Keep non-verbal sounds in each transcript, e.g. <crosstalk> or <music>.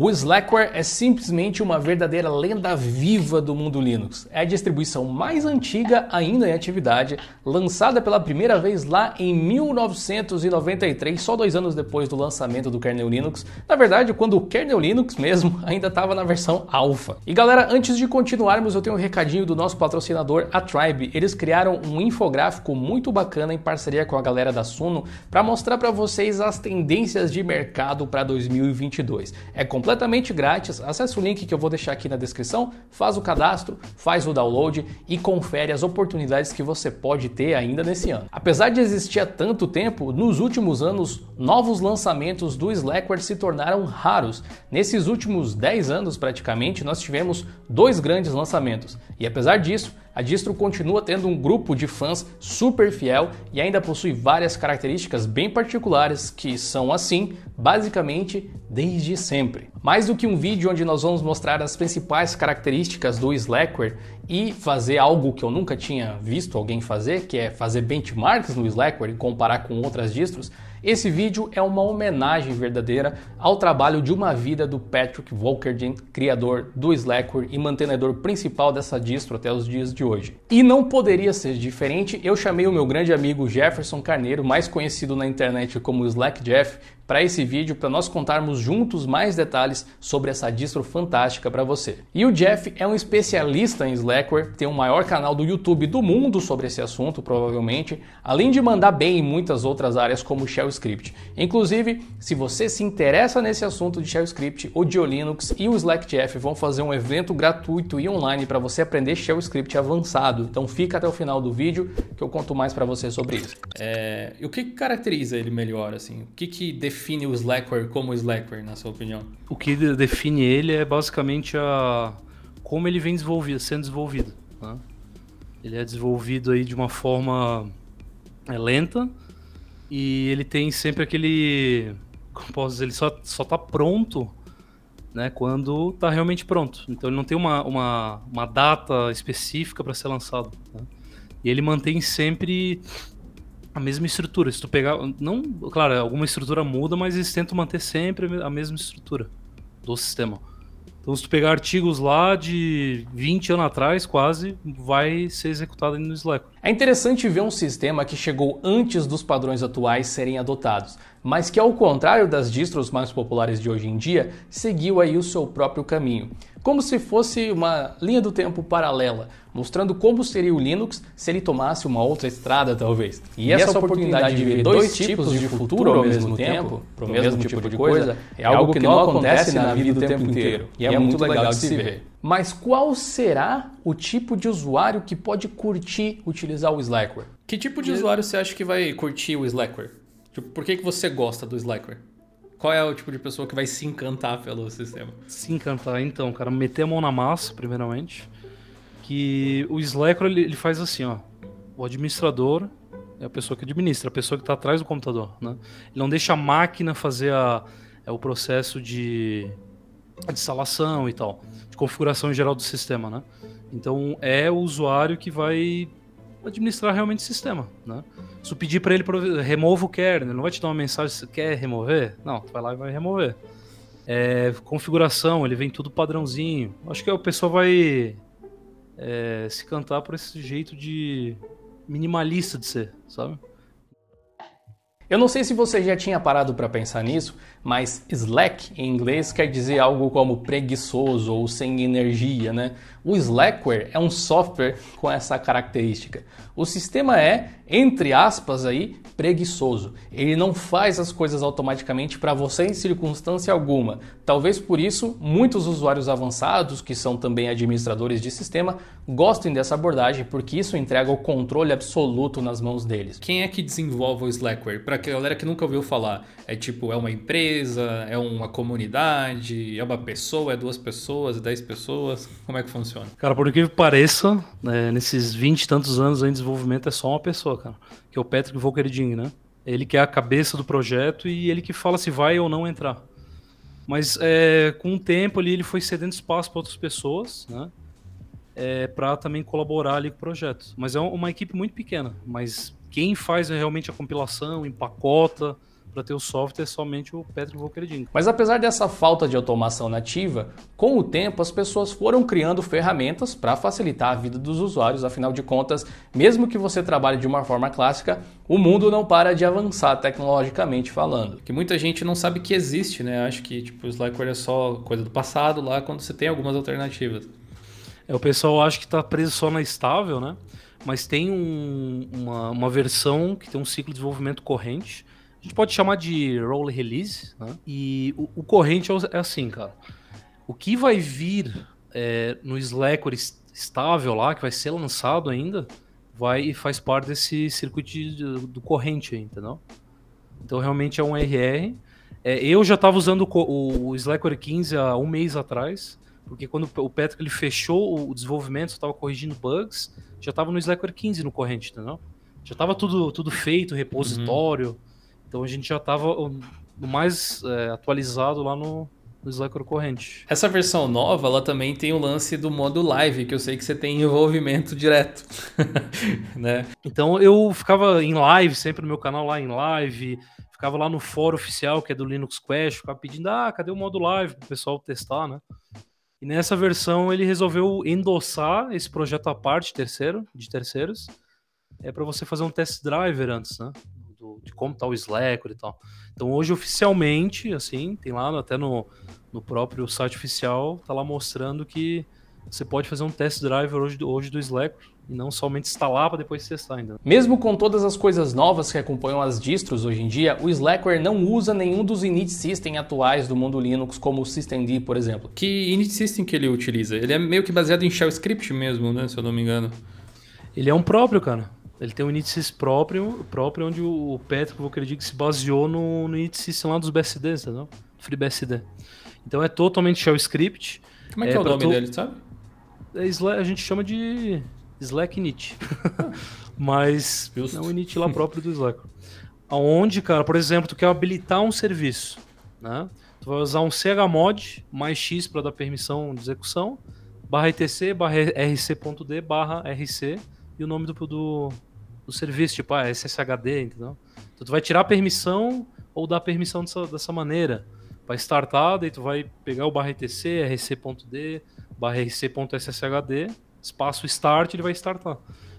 O Slackware é simplesmente uma verdadeira lenda viva do mundo Linux. É a distribuição mais antiga ainda em atividade, lançada pela primeira vez lá em 1993, só dois anos depois do lançamento do kernel Linux. Na verdade, quando o kernel Linux mesmo <laughs> ainda estava na versão alfa. E galera, antes de continuarmos, eu tenho um recadinho do nosso patrocinador, a Tribe. Eles criaram um infográfico muito bacana em parceria com a galera da Suno para mostrar para vocês as tendências de mercado para 2022. É completamente grátis. Acesse o link que eu vou deixar aqui na descrição, faz o cadastro, faz o download e confere as oportunidades que você pode ter ainda nesse ano. Apesar de existir há tanto tempo, nos últimos anos, novos lançamentos do Slackware se tornaram raros. Nesses últimos 10 anos, praticamente, nós tivemos dois grandes lançamentos. E apesar disso, a distro continua tendo um grupo de fãs super fiel e ainda possui várias características bem particulares que são assim, basicamente desde sempre. Mais do que um vídeo onde nós vamos mostrar as principais características do Slackware e fazer algo que eu nunca tinha visto alguém fazer, que é fazer benchmarks no Slackware e comparar com outras distros, esse vídeo é uma homenagem verdadeira ao trabalho de uma vida do Patrick Volkerjen, criador do Slackware e mantenedor principal dessa distro até os dias de hoje. E não poderia ser diferente, eu chamei o meu grande amigo Jefferson Carneiro, mais conhecido na internet como Slack Jeff, para esse vídeo para nós contarmos juntos mais detalhes sobre essa distro fantástica para você. E o Jeff é um especialista em Slackware, tem o maior canal do YouTube do mundo sobre esse assunto, provavelmente, além de mandar bem em muitas outras áreas como Shell Shell Script. Inclusive, se você se interessa nesse assunto de Shell Script, o Diolinux e o SlackTF vão fazer um evento gratuito e online para você aprender Shell Script avançado. Então fica até o final do vídeo que eu conto mais para você sobre isso. É, e o que caracteriza ele melhor assim? O que, que define o Slackware como Slackware na sua opinião? O que define ele é basicamente a como ele vem desenvolvido, sendo desenvolvido. Né? Ele é desenvolvido aí de uma forma é, lenta, e ele tem sempre aquele. Como posso dizer? Ele só, só tá pronto né, quando tá realmente pronto. Então ele não tem uma, uma, uma data específica para ser lançado. Né? E ele mantém sempre a mesma estrutura. Se tu pegar. Não, claro, alguma estrutura muda, mas eles tentam manter sempre a mesma estrutura do sistema. Então, se tu pegar artigos lá de 20 anos atrás, quase, vai ser executado no Slack. É interessante ver um sistema que chegou antes dos padrões atuais serem adotados, mas que, ao contrário das distros mais populares de hoje em dia, seguiu aí o seu próprio caminho. Como se fosse uma linha do tempo paralela, mostrando como seria o Linux se ele tomasse uma outra estrada, talvez. E, e essa, essa oportunidade de ver dois tipos de futuro ao mesmo tempo, para o mesmo tipo, tipo de coisa, é, é algo que não acontece na vida o tempo inteiro. E é, é muito legal de se ver. Mas qual será o tipo de usuário que pode curtir utilizar o Slackware? Que tipo de usuário você acha que vai curtir o Slackware? Tipo, por que, que você gosta do Slackware? Qual é o tipo de pessoa que vai se encantar pelo sistema? Se encantar, então, cara, meter a mão na massa, primeiramente que o Slacker ele, ele faz assim, ó. O administrador é a pessoa que administra, a pessoa que está atrás do computador, né? Ele não deixa a máquina fazer a, é, o processo de, de instalação e tal, de configuração em geral do sistema, né? Então é o usuário que vai administrar realmente o sistema, né? Se pedir para ele remover o kernel, não vai te dar uma mensagem se quer remover? Não, vai lá e vai remover. É, configuração, ele vem tudo padrãozinho. Acho que a pessoa vai é, se cantar por esse jeito de minimalista de ser, sabe? Eu não sei se você já tinha parado para pensar nisso, mas slack em inglês quer dizer algo como preguiçoso ou sem energia, né? O Slackware é um software com essa característica. O sistema é, entre aspas aí, preguiçoso. Ele não faz as coisas automaticamente para você em circunstância alguma. Talvez por isso muitos usuários avançados, que são também administradores de sistema, gostem dessa abordagem porque isso entrega o controle absoluto nas mãos deles. Quem é que desenvolve o Slackware? pra galera que nunca ouviu falar. É tipo, é uma empresa, é uma comunidade, é uma pessoa, é duas pessoas, é dez pessoas? Como é que funciona? Cara, por incrível que pareça, né, nesses vinte e tantos anos em desenvolvimento é só uma pessoa, cara. Que é o Patrick Volkeridin, né? Ele que é a cabeça do projeto e ele que fala se vai ou não entrar. Mas é, com o tempo ali ele foi cedendo espaço para outras pessoas, né? É, para também colaborar ali com o projeto. Mas é uma equipe muito pequena, mas quem faz realmente a compilação, empacota para ter o software é somente o Patrick Volkeridinho. Mas apesar dessa falta de automação nativa, com o tempo as pessoas foram criando ferramentas para facilitar a vida dos usuários. Afinal de contas, mesmo que você trabalhe de uma forma clássica, o mundo não para de avançar tecnologicamente falando. Que muita gente não sabe que existe, né? Acho que tipo o Slackware é só coisa do passado lá quando você tem algumas alternativas. É, o pessoal acha que está preso só na estável, né? mas tem um, uma, uma versão que tem um ciclo de desenvolvimento corrente. A gente pode chamar de roll release, né? E o, o corrente é, é assim, cara. O que vai vir é, no Slacker estável lá, que vai ser lançado ainda, vai e faz parte desse circuito de, do corrente, entendeu? Então realmente é um RR. É, eu já estava usando o, o Slacker 15 há um mês atrás porque quando o Petro ele fechou o desenvolvimento, só estava corrigindo bugs, já estava no Slackware 15 no corrente, entendeu? Já estava tudo, tudo feito, repositório. Uhum. Então a gente já estava no mais é, atualizado lá no, no Slackware corrente. Essa versão nova, ela também tem o lance do modo live, que eu sei que você tem envolvimento direto, <laughs> né? Então eu ficava em live, sempre no meu canal lá em live, ficava lá no fórum oficial, que é do Linux Quest, ficava pedindo, ah, cadê o modo live pro pessoal testar, né? E nessa versão ele resolveu endossar esse projeto à parte, terceiro, de terceiros, é para você fazer um test driver antes, né? Do, de como tá o Slack e tal. Então hoje oficialmente, assim, tem lá até no, no próprio site oficial, tá lá mostrando que você pode fazer um test driver hoje, hoje do Slack e não somente instalar para depois testar ainda. Mesmo com todas as coisas novas que acompanham as distros hoje em dia, o Slackware não usa nenhum dos init system atuais do mundo Linux, como o systemd, por exemplo. Que init system que ele utiliza? Ele é meio que baseado em shell script mesmo, né, se eu não me engano. Ele é um próprio, cara. Ele tem um init próprio, próprio onde o Patrick Volkerdig se baseou no, no init system lá dos BSDs, entendeu? FreeBSD. Então é totalmente shell script. Como é que é, é o nome tu... dele, sabe? É a gente chama de Slack init. <laughs> Mas Justo. é um init lá próprio do Slack. Aonde, cara, por exemplo, tu quer habilitar um serviço, né? Tu vai usar um chmod mais x para dar permissão de execução, barra etc, barra rc.d, barra rc e o nome do, do, do serviço, tipo, ah, SSHD, entendeu? Então tu vai tirar a permissão ou dar permissão dessa, dessa maneira. Vai startar, daí tu vai pegar o barra etc, rc.d, barra rc.sshd espaço start, ele vai startar.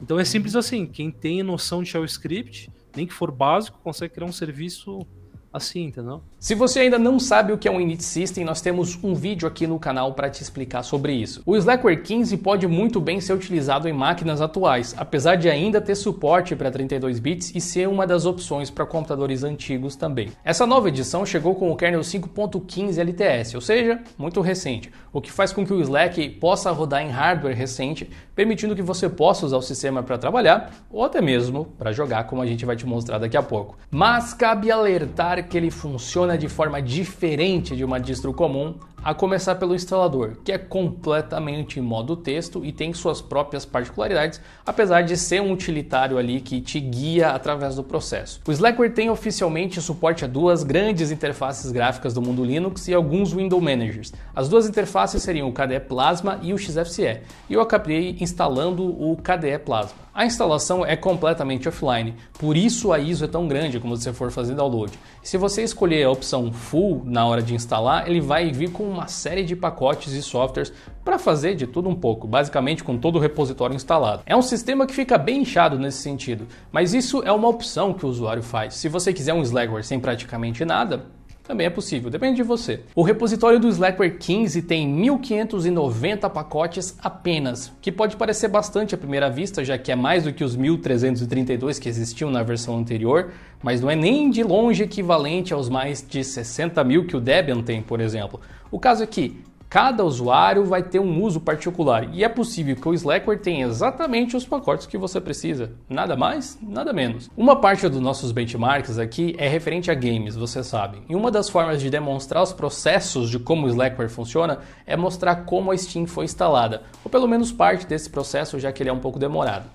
Então é simples assim, quem tem noção de shell script, nem que for básico, consegue criar um serviço assim, entendeu? Se você ainda não sabe o que é um init system, nós temos um vídeo aqui no canal para te explicar sobre isso. O Slackware 15 pode muito bem ser utilizado em máquinas atuais, apesar de ainda ter suporte para 32 bits e ser uma das opções para computadores antigos também. Essa nova edição chegou com o kernel 5.15 LTS, ou seja, muito recente, o que faz com que o Slack possa rodar em hardware recente permitindo que você possa usar o sistema para trabalhar ou até mesmo para jogar, como a gente vai te mostrar daqui a pouco. Mas cabe alertar que ele funciona de forma diferente de uma distro comum a começar pelo instalador, que é completamente em modo texto e tem suas próprias particularidades, apesar de ser um utilitário ali que te guia através do processo. O Slackware tem oficialmente suporte a duas grandes interfaces gráficas do mundo Linux e alguns Window Managers. As duas interfaces seriam o KDE Plasma e o XFCE, e eu acabei instalando o KDE Plasma. A instalação é completamente offline, por isso a ISO é tão grande quando você for fazer download. Se você escolher a opção Full na hora de instalar, ele vai vir com uma série de pacotes e softwares para fazer de tudo um pouco, basicamente com todo o repositório instalado. É um sistema que fica bem inchado nesse sentido, mas isso é uma opção que o usuário faz. Se você quiser um Slackware sem praticamente nada, também é possível, depende de você. O repositório do Slackware 15 tem 1.590 pacotes apenas, que pode parecer bastante à primeira vista, já que é mais do que os 1.332 que existiam na versão anterior, mas não é nem de longe equivalente aos mais de 60 mil que o Debian tem, por exemplo. O caso é que Cada usuário vai ter um uso particular e é possível que o Slackware tenha exatamente os pacotes que você precisa, nada mais, nada menos. Uma parte dos nossos benchmarks aqui é referente a games, você sabe. E uma das formas de demonstrar os processos de como o Slackware funciona é mostrar como a Steam foi instalada, ou pelo menos parte desse processo, já que ele é um pouco demorado.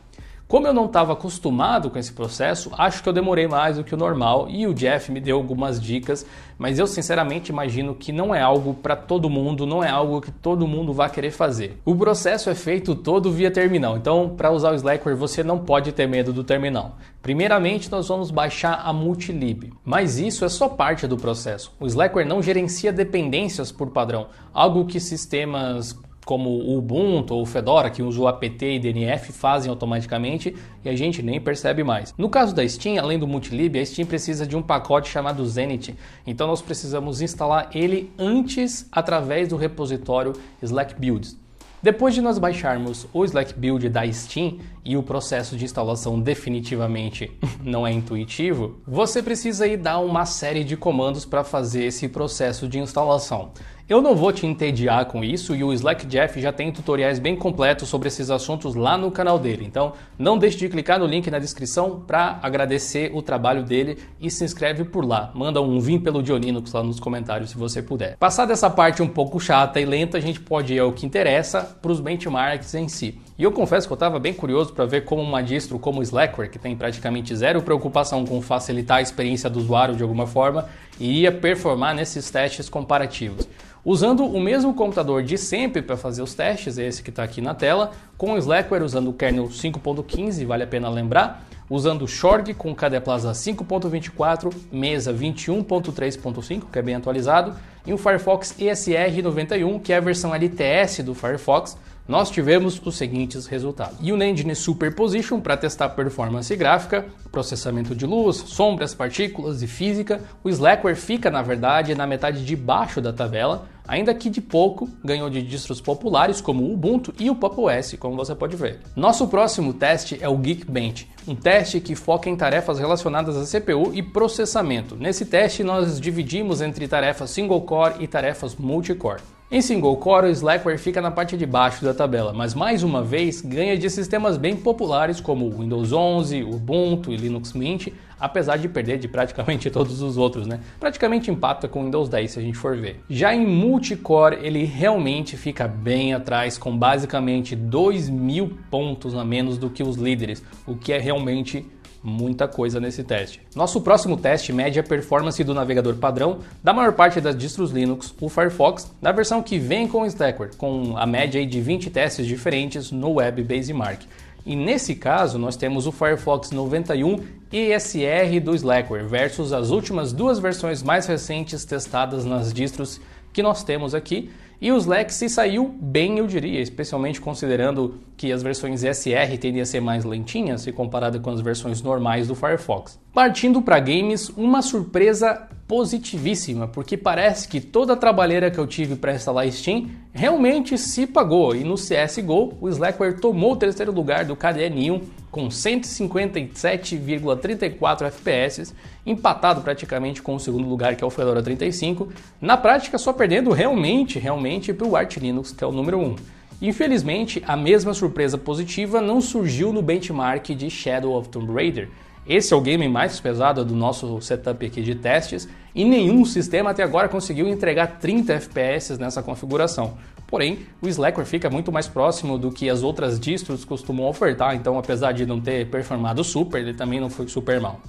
Como eu não estava acostumado com esse processo, acho que eu demorei mais do que o normal e o Jeff me deu algumas dicas, mas eu sinceramente imagino que não é algo para todo mundo, não é algo que todo mundo vá querer fazer. O processo é feito todo via terminal, então para usar o Slackware você não pode ter medo do terminal. Primeiramente, nós vamos baixar a Multilib, mas isso é só parte do processo. O Slackware não gerencia dependências por padrão, algo que sistemas como o Ubuntu ou o Fedora, que usa o apt e DNF, fazem automaticamente e a gente nem percebe mais. No caso da Steam, além do Multilib, a Steam precisa de um pacote chamado Zenit. então nós precisamos instalar ele antes através do repositório Slack Builds. Depois de nós baixarmos o Slack Build da Steam, e o processo de instalação definitivamente <laughs> não é intuitivo, você precisa aí dar uma série de comandos para fazer esse processo de instalação. Eu não vou te entediar com isso e o Slack Jeff já tem tutoriais bem completos sobre esses assuntos lá no canal dele. Então, não deixe de clicar no link na descrição para agradecer o trabalho dele e se inscreve por lá. Manda um vim pelo Dioninux lá nos comentários se você puder. Passada essa parte um pouco chata e lenta, a gente pode ir ao que interessa para os benchmarks em si. E eu confesso que eu estava bem curioso para ver como uma distro como o Slackware, que tem praticamente zero preocupação com facilitar a experiência do usuário de alguma forma, iria performar nesses testes comparativos. Usando o mesmo computador de sempre para fazer os testes, esse que está aqui na tela, com o Slackware usando o kernel 5.15, vale a pena lembrar, usando o Shorg com KDPlaza 5.24, Mesa 21.3.5, que é bem atualizado, e o Firefox ESR 91, que é a versão LTS do Firefox, nós tivemos os seguintes resultados. o Nandini Superposition para testar performance gráfica, processamento de luz, sombras, partículas e física. O Slackware fica, na verdade, na metade de baixo da tabela, ainda que de pouco ganhou de distros populares como o Ubuntu e o Pop OS, como você pode ver. Nosso próximo teste é o Geekbench um teste que foca em tarefas relacionadas à CPU e processamento. Nesse teste, nós dividimos entre tarefas single core e tarefas multicore. Em single core, o Slackware fica na parte de baixo da tabela, mas mais uma vez ganha de sistemas bem populares como o Windows 11, Ubuntu e Linux Mint, apesar de perder de praticamente <laughs> todos os outros, né? Praticamente empata com o Windows 10 se a gente for ver. Já em multicore, ele realmente fica bem atrás, com basicamente 2 mil pontos a menos do que os líderes, o que é realmente realmente muita coisa nesse teste. Nosso próximo teste mede a performance do navegador padrão da maior parte das distros Linux, o Firefox, na versão que vem com o Stackware, com a média de 20 testes diferentes no Web Basemark. E nesse caso, nós temos o Firefox 91 ESR do Slackware versus as últimas duas versões mais recentes testadas nas distros que nós temos aqui. E o Slack se saiu bem, eu diria, especialmente considerando que as versões SR tendem a ser mais lentinhas se comparada com as versões normais do Firefox. Partindo para games, uma surpresa positivíssima, porque parece que toda a trabalheira que eu tive para instalar Steam realmente se pagou e no CSGO o Slackware tomou o terceiro lugar do KDE Neon com 157,34 FPS, empatado praticamente com o segundo lugar, que é o Fedora 35, na prática só perdendo realmente, realmente para o Arch Linux, que é o número 1. Infelizmente, a mesma surpresa positiva não surgiu no benchmark de Shadow of Tomb Raider. Esse é o game mais pesado do nosso setup aqui de testes e nenhum sistema até agora conseguiu entregar 30 FPS nessa configuração, Porém, o Slackware fica muito mais próximo do que as outras distros costumam ofertar, então apesar de não ter performado super, ele também não foi super mal.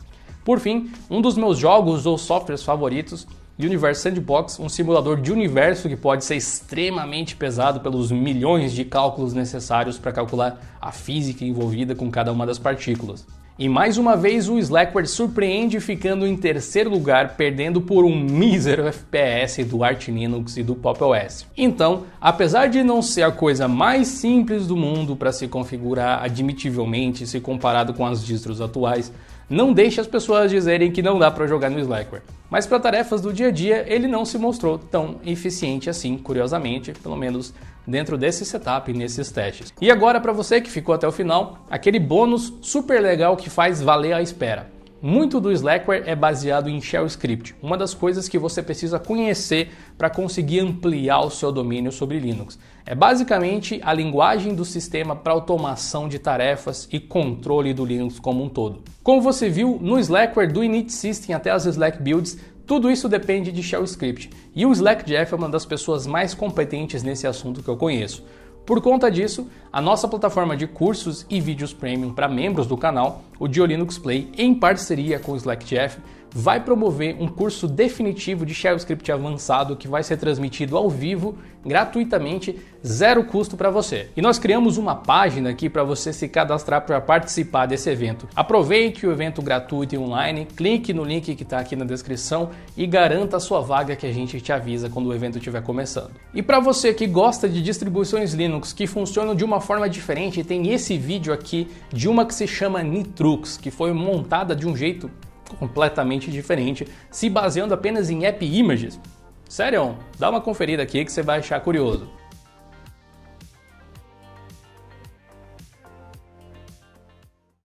Por fim, um dos meus jogos ou softwares favoritos, Universe Sandbox, um simulador de universo que pode ser extremamente pesado pelos milhões de cálculos necessários para calcular a física envolvida com cada uma das partículas. E mais uma vez o Slackware surpreende ficando em terceiro lugar, perdendo por um mísero FPS do Arch Linux e do Pop OS. Então, apesar de não ser a coisa mais simples do mundo para se configurar admitivelmente se comparado com as distros atuais, não deixe as pessoas dizerem que não dá para jogar no Slackware. Mas para tarefas do dia a dia, ele não se mostrou tão eficiente assim, curiosamente, pelo menos dentro desse setup, nesses testes. E agora, para você que ficou até o final, aquele bônus super legal que faz valer a espera. Muito do Slackware é baseado em shell script, uma das coisas que você precisa conhecer para conseguir ampliar o seu domínio sobre Linux. É basicamente a linguagem do sistema para automação de tarefas e controle do Linux como um todo. Como você viu, no Slackware do init system até as Slack builds, tudo isso depende de shell script. E o Slack Jeff é uma das pessoas mais competentes nesse assunto que eu conheço. Por conta disso, a nossa plataforma de cursos e vídeos premium para membros do canal, o Diolinux Play, em parceria com o SlackJF, vai promover um curso definitivo de JavaScript avançado que vai ser transmitido ao vivo, gratuitamente, zero custo para você. E nós criamos uma página aqui para você se cadastrar para participar desse evento. Aproveite o evento gratuito e online, clique no link que está aqui na descrição e garanta a sua vaga que a gente te avisa quando o evento estiver começando. E para você que gosta de distribuições Linux que funcionam de uma forma diferente, tem esse vídeo aqui de uma que se chama Nitrux, que foi montada de um jeito completamente diferente, se baseando apenas em app images. Sério, dá uma conferida aqui que você vai achar curioso.